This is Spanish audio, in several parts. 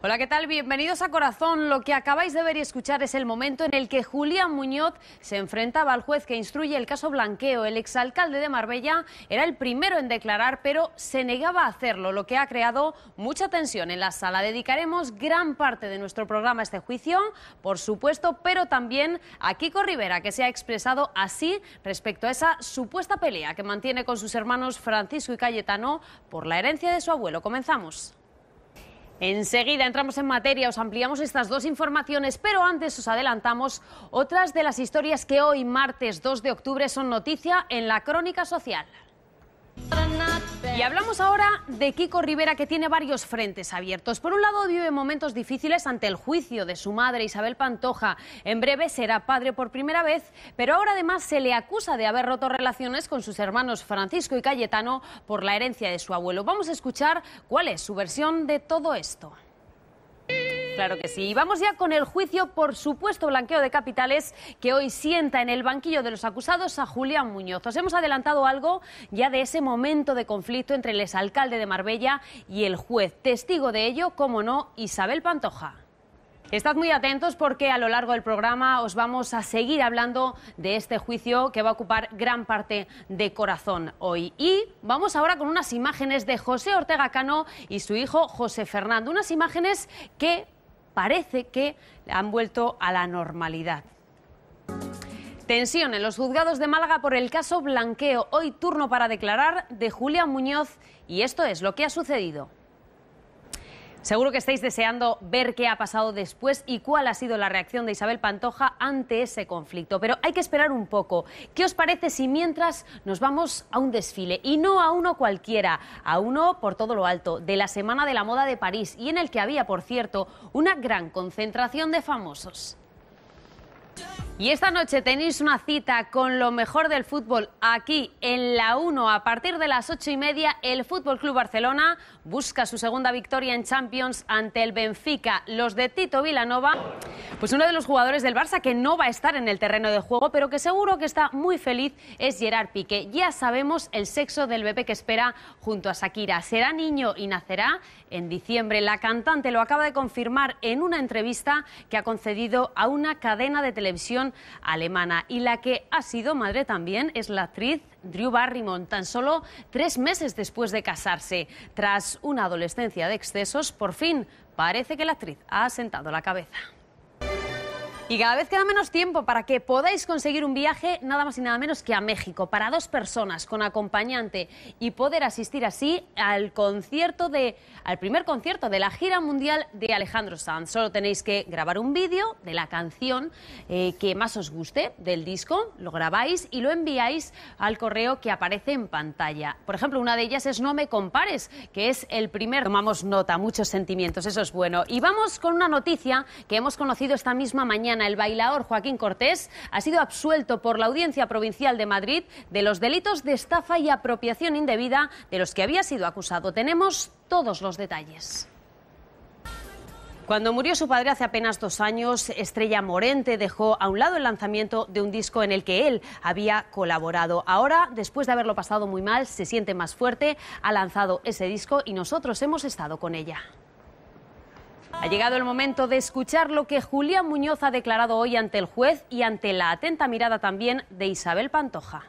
Hola, ¿qué tal? Bienvenidos a Corazón. Lo que acabáis de ver y escuchar es el momento en el que Julián Muñoz se enfrentaba al juez que instruye el caso Blanqueo. El exalcalde de Marbella era el primero en declarar, pero se negaba a hacerlo, lo que ha creado mucha tensión en la sala. Dedicaremos gran parte de nuestro programa a este juicio, por supuesto, pero también a Kiko Rivera, que se ha expresado así respecto a esa supuesta pelea que mantiene con sus hermanos Francisco y Cayetano por la herencia de su abuelo. Comenzamos. Enseguida entramos en materia, os ampliamos estas dos informaciones, pero antes os adelantamos otras de las historias que hoy, martes 2 de octubre, son noticia en la Crónica Social. Y hablamos ahora de Kiko Rivera, que tiene varios frentes abiertos. Por un lado, vive momentos difíciles ante el juicio de su madre, Isabel Pantoja. En breve será padre por primera vez, pero ahora además se le acusa de haber roto relaciones con sus hermanos Francisco y Cayetano por la herencia de su abuelo. Vamos a escuchar cuál es su versión de todo esto claro que sí. Y vamos ya con el juicio por supuesto blanqueo de capitales que hoy sienta en el banquillo de los acusados a Julián Muñoz. Os hemos adelantado algo ya de ese momento de conflicto entre el exalcalde de Marbella y el juez. Testigo de ello, como no, Isabel Pantoja. Estad muy atentos porque a lo largo del programa os vamos a seguir hablando de este juicio que va a ocupar gran parte de corazón hoy. Y vamos ahora con unas imágenes de José Ortega Cano y su hijo José Fernando. Unas imágenes que parece que han vuelto a la normalidad. Tensión en los juzgados de Málaga por el caso Blanqueo. Hoy turno para declarar de Julia Muñoz y esto es lo que ha sucedido. Seguro que estáis deseando ver qué ha pasado después y cuál ha sido la reacción de Isabel Pantoja ante ese conflicto. Pero hay que esperar un poco. ¿Qué os parece si mientras nos vamos a un desfile? Y no a uno cualquiera, a uno por todo lo alto, de la Semana de la Moda de París, y en el que había, por cierto, una gran concentración de famosos. Y esta noche tenéis una cita con lo mejor del fútbol aquí en la 1. A partir de las 8 y media, el Fútbol Club Barcelona busca su segunda victoria en Champions ante el Benfica. Los de Tito Vilanova pues uno de los jugadores del Barça que no va a estar en el terreno de juego, pero que seguro que está muy feliz, es Gerard Piqué. Ya sabemos el sexo del bebé que espera junto a Shakira. Será niño y nacerá en diciembre. La cantante lo acaba de confirmar en una entrevista que ha concedido a una cadena de televisión alemana. Y la que ha sido madre también es la actriz Drew Barrymore, tan solo tres meses después de casarse. Tras una adolescencia de excesos, por fin parece que la actriz ha asentado la cabeza. Y cada vez queda menos tiempo para que podáis conseguir un viaje nada más y nada menos que a México para dos personas con acompañante y poder asistir así al concierto de al primer concierto de la gira mundial de Alejandro Sanz. Solo tenéis que grabar un vídeo de la canción eh, que más os guste del disco, lo grabáis y lo enviáis al correo que aparece en pantalla. Por ejemplo, una de ellas es No me compares, que es el primer. Tomamos nota, muchos sentimientos, eso es bueno. Y vamos con una noticia que hemos conocido esta misma mañana el bailador Joaquín Cortés ha sido absuelto por la Audiencia Provincial de Madrid de los delitos de estafa y apropiación indebida de los que había sido acusado. Tenemos todos los detalles. Cuando murió su padre hace apenas dos años, Estrella Morente dejó a un lado el lanzamiento de un disco en el que él había colaborado. Ahora, después de haberlo pasado muy mal, se siente más fuerte, ha lanzado ese disco y nosotros hemos estado con ella. Ha llegado el momento de escuchar lo que Julián Muñoz ha declarado hoy ante el juez y ante la atenta mirada también de Isabel Pantoja.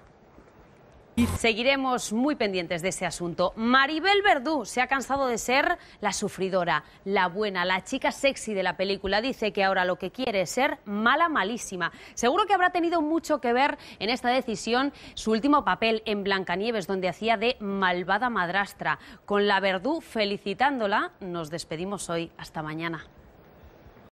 Seguiremos muy pendientes de ese asunto. Maribel Verdú se ha cansado de ser la sufridora, la buena, la chica sexy de la película. Dice que ahora lo que quiere es ser mala, malísima. Seguro que habrá tenido mucho que ver en esta decisión su último papel en Blancanieves, donde hacía de malvada madrastra. Con la Verdú felicitándola, nos despedimos hoy. Hasta mañana.